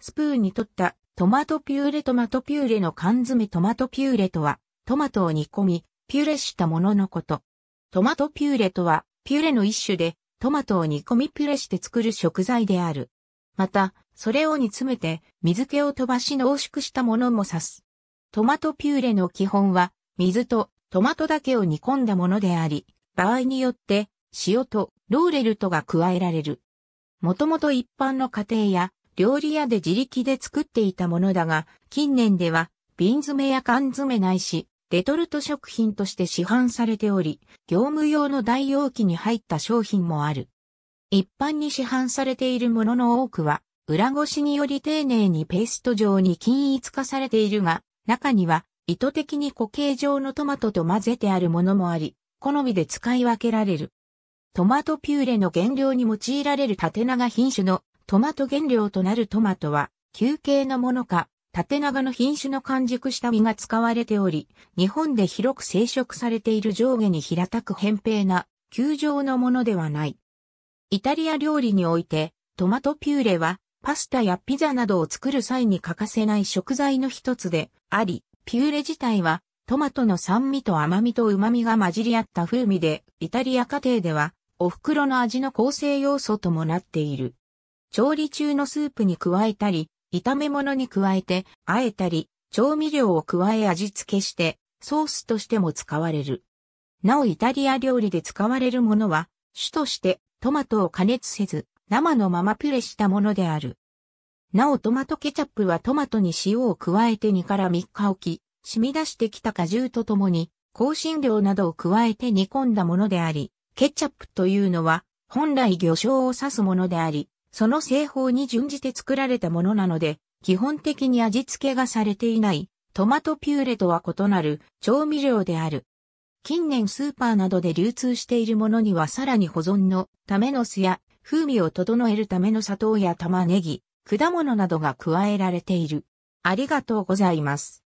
スプーンに取ったトマトピューレトマトピューレの缶詰トマトピューレとは、トマトを煮込み、ピューレしたもののこと。トマトピューレとは、ピューレの一種で、トマトを煮込みピューレして作る食材である。また、それを煮詰めて、水気を飛ばし濃縮したものも指す。トマトピューレの基本は、水とトマトだけを煮込んだものであり、場合によって、塩とローレルトが加えられる。もともと一般の家庭や料理屋で自力で作っていたものだが、近年では、瓶詰や缶詰ないし、レトルト食品として市販されており、業務用の大容器に入った商品もある。一般に市販されているものの多くは、裏ごしにより丁寧にペースト状に均一化されているが、中には意図的に固形状のトマトと混ぜてあるものもあり、好みで使い分けられる。トマトピューレの原料に用いられる縦長品種のトマト原料となるトマトは、球形のものか、縦長の品種の完熟した実が使われており、日本で広く生殖されている上下に平たく扁平な、球状のものではない。イタリア料理において、トマトピューレは、パスタやピザなどを作る際に欠かせない食材の一つであり、ピューレ自体は、トマトの酸味と甘みと旨味が混じり合った風味で、イタリア家庭では、お袋の味の構成要素ともなっている。調理中のスープに加えたり、炒め物に加えて、和えたり、調味料を加え味付けして、ソースとしても使われる。なおイタリア料理で使われるものは、主としてトマトを加熱せず、生のままピュレしたものである。なおトマトケチャップはトマトに塩を加えて2から3日置き、染み出してきた果汁とともに、香辛料などを加えて煮込んだものであり、ケチャップというのは、本来魚醤を指すものであり、その製法に準じて作られたものなので、基本的に味付けがされていないトマトピューレとは異なる調味料である。近年スーパーなどで流通しているものにはさらに保存のための酢や風味を整えるための砂糖や玉ねぎ、果物などが加えられている。ありがとうございます。